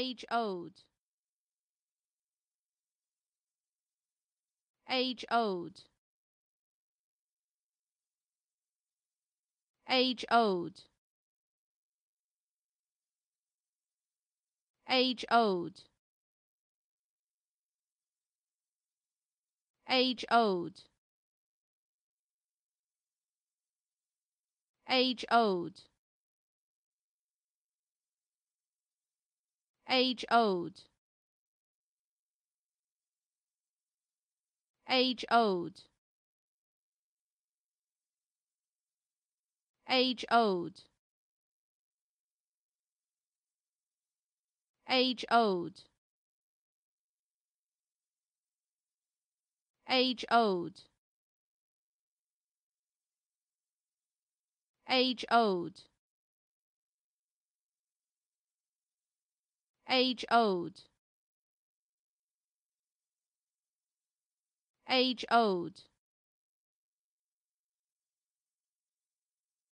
Age old. Age old. Age old. Age old. Age old. Age old. age old age old age old age old age old age old age old age old